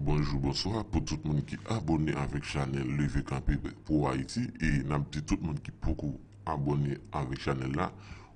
Bonjou, bonsoy, pou tout moun ki abone avèk chanel le vek anpe pou Haiti e nanmite tout moun ki pokou abone avèk chanel la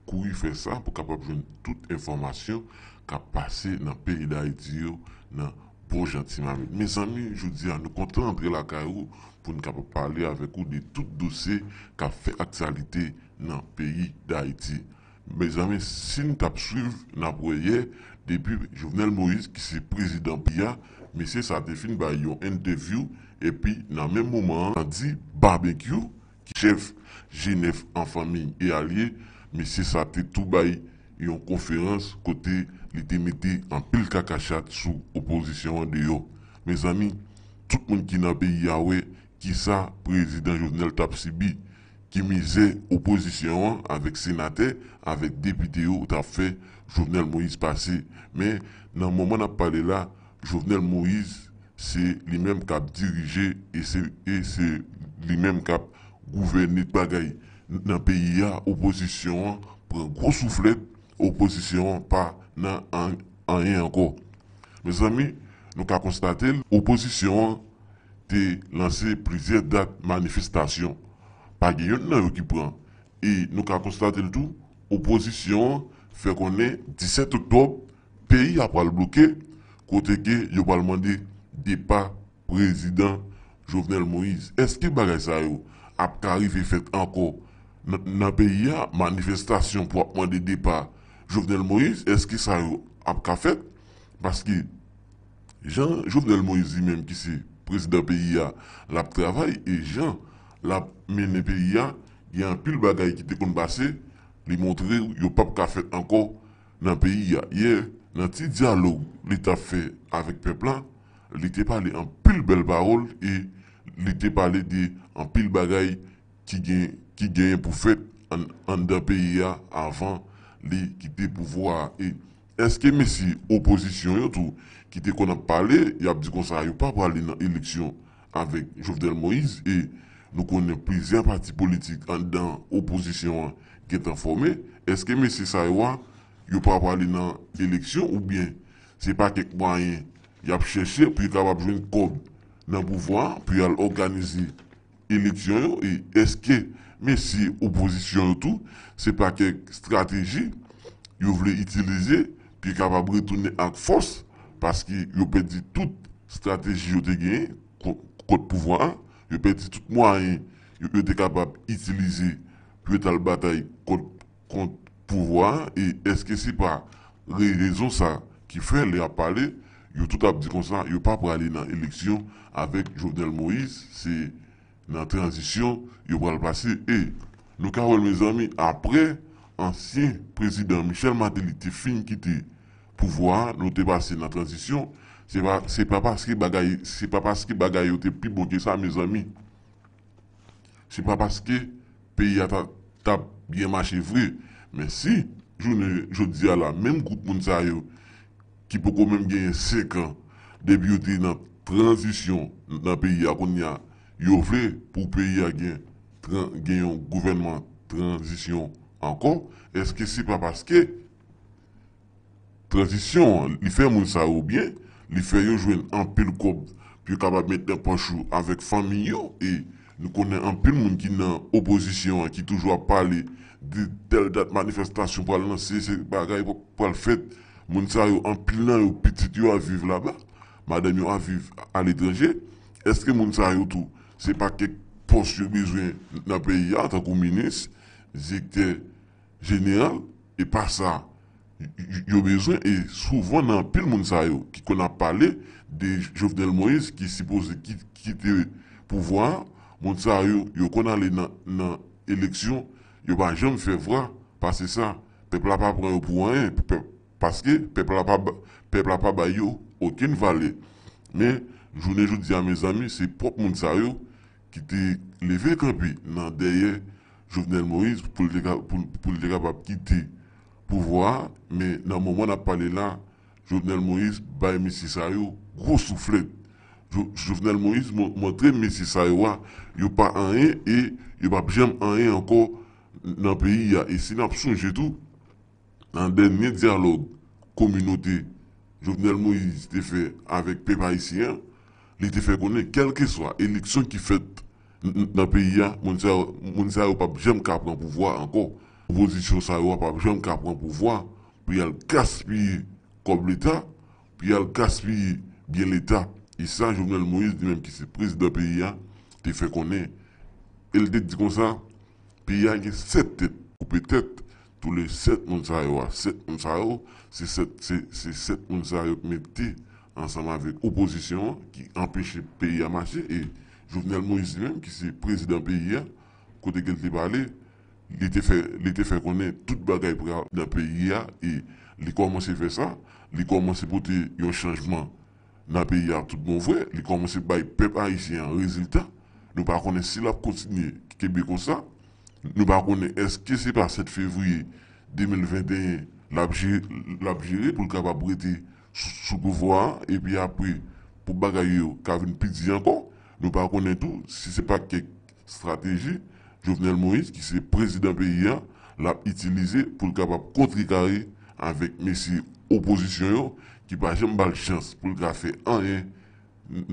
kou y fe sa pou kapap joun tout informasyon ka pase nan peyi d'Haiti yo nan pou jantiman me. Mes ami, jou di an nou kontan andre la kayou pou ni kapap pale avèk ou de tout dosè ka fe aksalite nan peyi d'Haiti. Me zami, sin tap suive na broye, depi Jouvenel Moïse ki se prezident biya, me se sa te fin bay yon interview, e pi nan men mouman an di barbecue, ki chef G9 an famin e alye, me se sa te tou bay yon konferans kote li te mette an pil kakachat sou oposisyon de yo. Me zami, tout moun ki na bay ya we, ki sa prezident Jouvenel tap si bi, ki mize oposisyon anvek senate, anvek debite ou ta fe Jouvenel Moïse pase. Men nan mouman ap pale la, Jouvenel Moïse se li menm kap dirije e se li menm kap gouveni bagay. Nan peyi a, oposisyon an prengou souflet, oposisyon an pa nan anye anko. Me zami, nou ka konstate, oposisyon an te lanse prizir dat manifestasyon. a gen yon nan yo ki pran. E nou ka konstate l tou, oposisyon, fe konen, 17 oktob, peyi ap wale blokè, kote ke yo wale mande depa prezident Jovenel Moïse. Eske bagay sa yo, ap ka arrive efekt anko, nan peyi ya manifestasyon pou ap mande depa Jovenel Moïse, eske sa yo ap ka efekt, paske Jovenel Moïse ki se prezident peyi ya la ap travay, e jan la menen peyi ya, ya an pil bagay ki te kon basi, li montre yo pap ka fet anko nan peyi ya. Ye, nan ti diyalog li ta fe avèk pe plan, li te pale an pil bel barol, e li te pale de an pil bagay ki gen pou fet an da peyi ya avèk li ki te pou vwa. E, eske mesi oposisyon yo tou ki te kon ap pale, ya ap di konsa yo pap wale nan eleksyon avèk Jovdel Moïse, e, nou konen prizyen pati politik an dan oposisyon an ketan forme, eske men si sa yon yo pa pali nan eleksyon ou bien, se pa kek mwanyen, yo ap cheshe, pi yo kabab jwen kod nan pouvoan, pi yo al organize eleksyon yo, eske men si oposisyon yo tou, se pa kek strategi yo vle itilize, pi yo kabab retounen ak fos, paski yo pe di tout strategi yo te gen, kod pouvoan an, Yo peti tout mwa yon yo dekabab itilize pwetal batay kont pouvwa. E eske se pa rey rezon sa ki fè le ap pale, yo tout ap di konsan yo pa prale nan eleksyon avèk Jovenel Moïse. Se nan transisyon yo pral pase. E nou karol me zami apre ansyen prezident Michel Madeli te fin kite pouvwa, nou te base nan transisyon. Se pa paske bagay yo te pi boke sa, me zami. Se pa paske peyi a ta bieman chevri. Men si, jounen, joun diya la, menm kout moun sa yo, ki pou kon menm genye sek an, debi yo te nan tranjisyon nan peyi a kon ya, yo vle pou peyi a genyon gouvenman tranjisyon ankon, eske se pa paske tranjisyon li fe moun sa yo bie, Li fè yon jwen anpil kob, pi yon kabab met nan panchou avèk fami yon, e nou konen anpil moun ki nan opozisyon, ki toujwa pale de tel dat manifestasyon pou alansye, se bagay pou al fèt, moun sa yon anpil nan yon pitit yon aviv la ba, madèm yon aviv al edranje, eske moun sa yon tou, se pa kek post yon bezwen nan pe yon, tan kou menes, zekte jeneral, e pa sa moun. Yo bezon e souvan nan pil moun sa yo ki kon ap pale de Jovenel Moïse ki si pose kiti pou vwa. Moun sa yo, yo kon ale nan eleksyon, yo ban jom fe vwa, pase sa, pepla pa preyo pou wanyen, pase ke pepla pa bayo, okin vale. Men, jounen joun diyan, mes ami, se pop moun sa yo, ki te leve kapi nan deye Jovenel Moïse pou li dega pa kite pouvoir, mais dans le moment où on a parlé là, Jovenel Moïse, bah, Mississayo, gros souffle Jovenel Moïse montre Mississayo, il hein. n'y a pas un et il n'y a pas jamais un encore dans le pays. Hein. Et si nous changé tout, dans le dernier dialogue, communauté, Jovenel Moïse était fait avec peuple haïtien, il était fait connaître, quelle que soit l'élection qui fait dans le pays, n'y hein. a pas jamais prendre pouvoir encore opposition ça par pas qui a le pouvoir, puis elle casse puis comme l'État, puis elle casse bien l'État. Et ça, journal Moïse, lui-même qui est président d'un pays, hein, qui fait qu'on est. Il dit comme ça, pays a sept têtes, ou peut-être tous les sept Mounsaïwa. Sept Mounsaïwa, c'est sept Mounsaïwa qui mettent ensemble avec l'opposition qui empêche le pays à marcher. Et journal Moïse, lui-même qui est président pays, hein, côté qu'il a parlé, li te fè konen tout bagay pou ka na peyi ya, li komanse fè sa, li komanse pote yo chanjman na peyi ya tout bon vwe, li komanse bay pepa yi si an rezultat, nou pa konen sil ap kontine kebe kon sa, nou pa konen eske se pa set fevriye 2021 l ap jere pou l kapap brete sou govoan, e pi ap pre pou bagay yo kavin pi di an kon, nou pa konen tou, se se pa kek strateji, Jovenel Moïse, ki se prezident PIA, l ap itilize pou l kapap kontre kare avèk mesye oposisyon yo, ki pa jem bal chans pou l ka fe an yen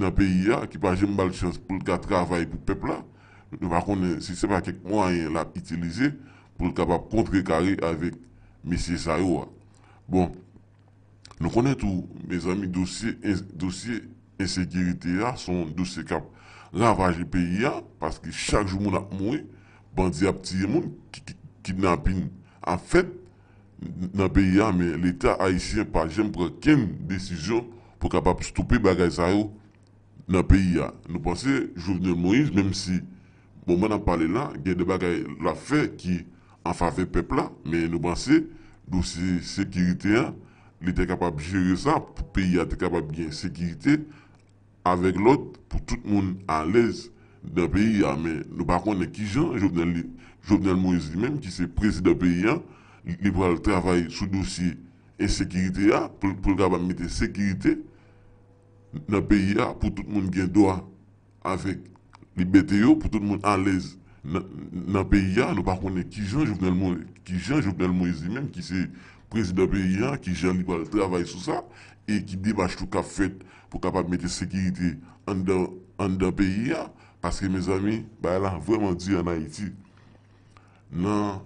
na PIA, ki pa jem bal chans pou l ka travaye pou pepla, nou pa konen, si se pa kek mwa yen l ap itilize pou l kapap kontre kare avèk mesye sa yo. Bon, nou konen tou, mes ami, dosye ensekirite ya, son dosye kap, la vaje PIA, paske chak jomou l ap mouye, Bandi ap tiye moun ki napin. An fet, nan pe ya men, l'Etat haisyen pa jem preken desisyon pou kapap stoupe bagay sa yo nan pe ya. Nou panse, Jouvenel Moïse, menm si moun man an pale la, gen de bagay la fe ki an fave pepla, men nou panse, dosye sekirite an, l'Etat kapap jere sa pou pe ya te kapap gen sekirite avèk lot pou tout moun anlez. Dabeya, nou pa konen Kijan, Jovenel Moise li men, ki se prezid Dabeya, li pou al travay sou dosye e sekirite ya, pou kap ap mette sekirite, Dabeya, pou tout moun gen doa avik li bete yo, pou tout moun alèz Dabeya, nou pa konen Kijan, Jovenel Moise li men, ki se prezid Dabeya, ki jan li pou al travay sou sa, e ki debache tout kap fet pou kap ap mette sekirite an Dabeya, Aske me zami, ba yon la vwèman di an Haiti. Nan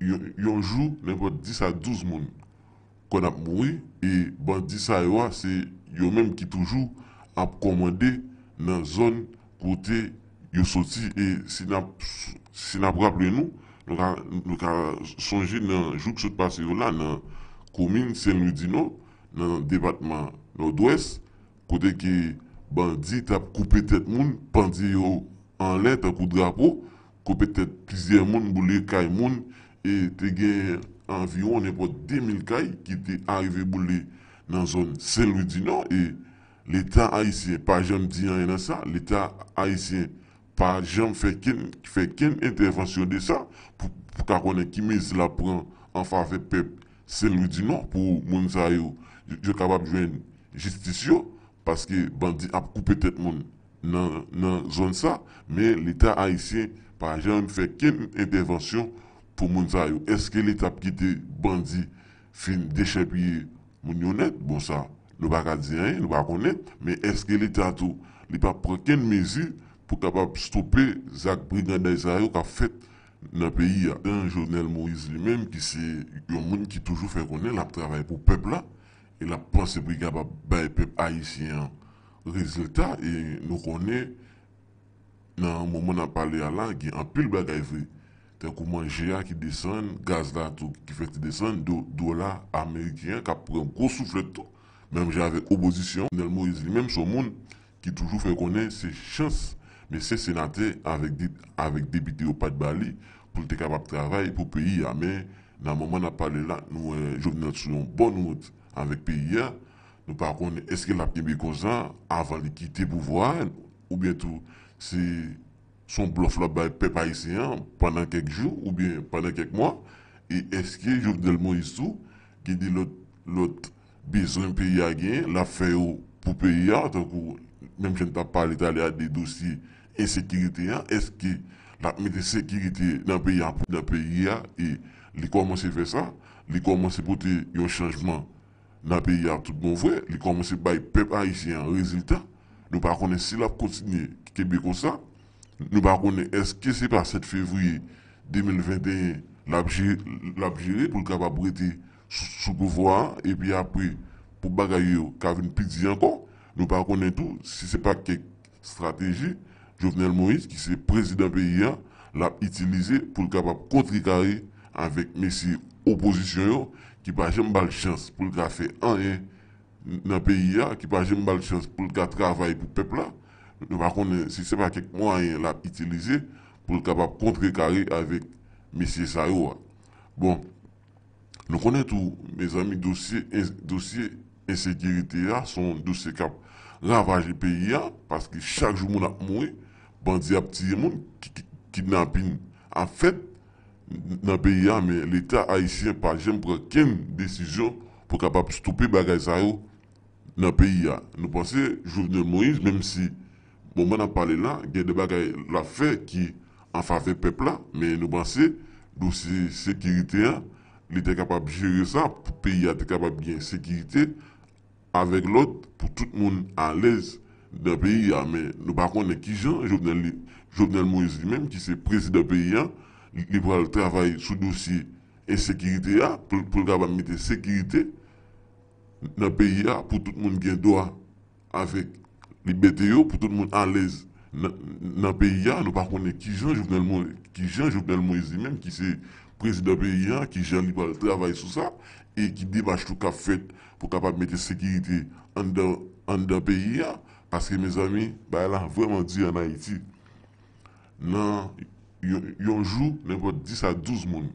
yon jou, nan bon 10 a 12 moun kon ap moui, e bon 10 a yon, se yon menm ki toujou ap komande nan zon kote yon soti. E si nan pou ap lè nou, nou ka sonje nan jou ksot pasi yon la nan komine Saint-Louis-Dinot, nan debatman yon dwes, kote ki... Bandi tap koupetet moun, pandi yo anle tak koudra pou, koupetet plizier moun boule kay moun, e te gen anviyon nepot 2000 kay ki te arive boule nan zon Saint-Louis-du-Nord, e l'Etat haisyen pa jem diyan yena sa, l'Etat haisyen pa jem fe ken, fe ken intervensyon de sa, pou ka konen ki mez la pran anfa fe pep Saint-Louis-du-Nord pou moun sa yo, yo kabab jwen justisyon, Paske bandi ap koupe tet moun nan zon sa, men l'Etat Haitien, parajan, fè ken intervensyon pou moun zayou. Eske l'Etat pkite bandi fin dechapye moun yonet? Bon sa, nou pa ka diyen, nou pa konet, men eske l'Etat ou li pa pren ken mezi pou kapap stoppe zak briganda yon zayou ka fèt nan peyi ya. Dan jounel Moïse li menm ki se yon moun ki toujou fè konen la ptravay pou pebla, E la panse pou y kaba bay pep ayisyen. Rezultat, nou konen, nan moun moun ap pale alan, ki an pil bagay vre. Ten kou manje ya ki desen, gaz la tou ki fè te desen, do la Amerikyen kap pou y an grosou flet tou. Menm jave obozisyon, menm sou moun ki toujou fè konen se chans, men se senate avèk debite ou pat bali pou te kaba travay pou peyi amè. Ah, nan moun moun ap pale la, nou euh, jovnen sou yon bon mout. anvek PIA, nou par kon eske la pibe kozan, avan li kite pou voan, ou bietou se son blof la bay pe paise an, pandan kek jou ou bie pandan kek mwa, e eske jok del moun isou, ki di lot, lot, bezon PIA gen, la feyo pou PIA tan kou, menm jen ta pali tali a de dosi, e sekirite an, eske la meti sekirite nan PIA, nan PIA e li komanse fe sa, li komanse pote yo chanjman dans le pays, a tout bon vrai, il commence à bailler peuple haïtien. Résultat, nous ne connaissons pas si la continue Québec comme ça. Nous ne connaissons pas est-ce que c'est par 7 février 2021 l'abjéré pour capable prêter sous pouvoir et puis après pour bagaille une petite encore nous pas tout si ce n'est pas une stratégie Jovenel Moïse qui est président pays hein, l'a utilisé pour capable contrecarrer avec messieurs opposition ki pa jem bal chans pou lka fe an en nan peyi ya, ki pa jem bal chans pou lka travay pou pepla, nou pa konen, si se pa kek mwa en la itilize, pou lka pa kontre kare avik mesye sa yo a. Bon, nou konen tou, me zami dosye ensekirite ya, son dosye kap ravaje peyi ya, paske chak joun moun ap mouye, bandi ap tiye moun, ki napin ap fet, nan peyi a, men l'Etat haisyen pa jem pou kem desisyon pou kapap stoupe bagay sa yo nan peyi a. Nou panse, Jouvenel Moïse, menm si bonman nan pale la, gen de bagay la fe ki an fave pepla, men nou panse, dosi sekirite a, l'e te kapap jere sa pou peyi a te kapap gen sekirite avek lot pou tout moun anlez nan peyi a, men. Nou pa konen ki jen, Jouvenel Moïse li menm ki se prezide peyi a, li pou al travay sou dosye e sekirite ya, pou ka pa mette sekirite nan peyi ya, pou tout moun gen doa avèk li bete yo pou tout moun alèz nan peyi ya, nou pa konè ki jan jounel moun, ki jan jounel moun zi men ki se prezida peyi ya, ki jan li pou al travay sou sa, e ki debache tout ka fèt pou ka pa mette sekirite an da peyi ya aske mè zami, ba el an vèman di an Haiti nan yonjou nevot 10 a 12 moun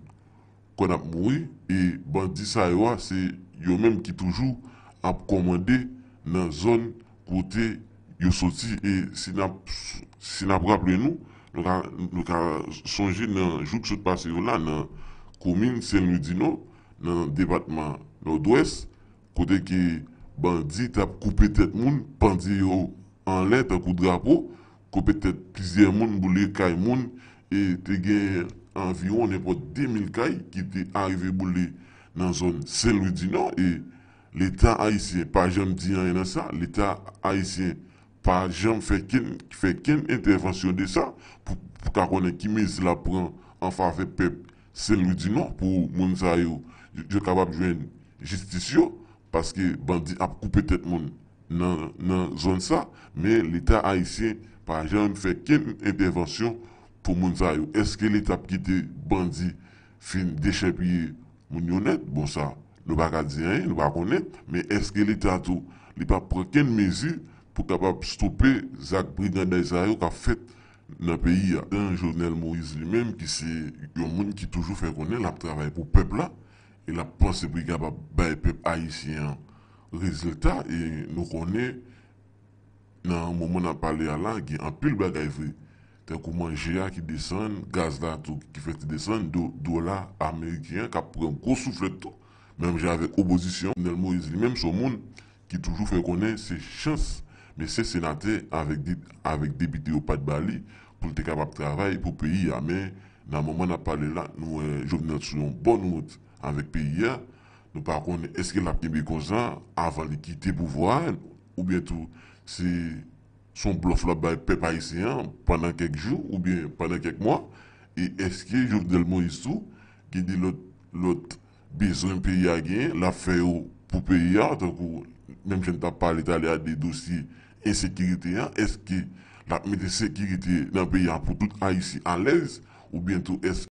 kon ap moui e bandi sa ywa se yonmèm ki toujou ap komande nan zon kote yo soti e sin ap rapple nou nou ka sonje nan jouk sotpase yo la nan komine Sen Ludino nan debatman nan Odwes kote ki bandi tap koupetet moun pandi yo anle tak koudrapo koupetet kizye moun, boule kay moun e te gen anviron ne pot 2000 kay ki te arive boule nan zon Saint-Louis-du-Nord, e l'Etat Haitien pa jom di an yon an sa, l'Etat Haitien pa jom fe ken intervensyon de sa, pou ka konen ki me zila pou an fa fe pep Saint-Louis-du-Nord pou moun sa yo, yo kabab jwen justisyon, paske bandi ap koupe tet moun nan zon sa, men l'Etat Haitien pa jom fe ken intervensyon, Fou moun zayou, eske li tap ki te bandi fin deshebye moun yonet? Bon sa, nou baka diyen, nou baka konet, men eske li tatou, li pa preken mezi pou kapap stope zak briganda yon zayou ka fet nan peyi ya. Nan jounel moun izli menm ki se yon moun ki toujou fe konen la trabay pou pepla, e la panse briganda bay pep a yisi an rezultat, e nou konen nan moun moun ap pale alan ki an pil bagay vri. ten kouman G.A. ki desen, gaz la to ki fek te desen, do la Amerikyan kap pou yon gosouflet to, menm javek obozisyon, menm sou moun ki toujou fè konen se chans, men se senate avèk debite ou pat bali pou te kabap travay pou P.I.A. men, nan mouman ap pale la, nou eh, jovnen sou yon bonout avèk P.I.A., nou par konen eske la pibe konsan avèk li kite pou voan ou bietou se... son bluff là-bas, peuple haïtien, pendant quelques jours ou bien pendant quelques mois. Et est-ce que Jovenel Moïse tout, qui dit l'autre besoin pays à gagner, l'a fait pour pays donc même si t'ai pas parlé à des dossiers insécurité, hein, est-ce que la sécurité dans le pays pour tout Haïti à l'aise ou bientôt est-ce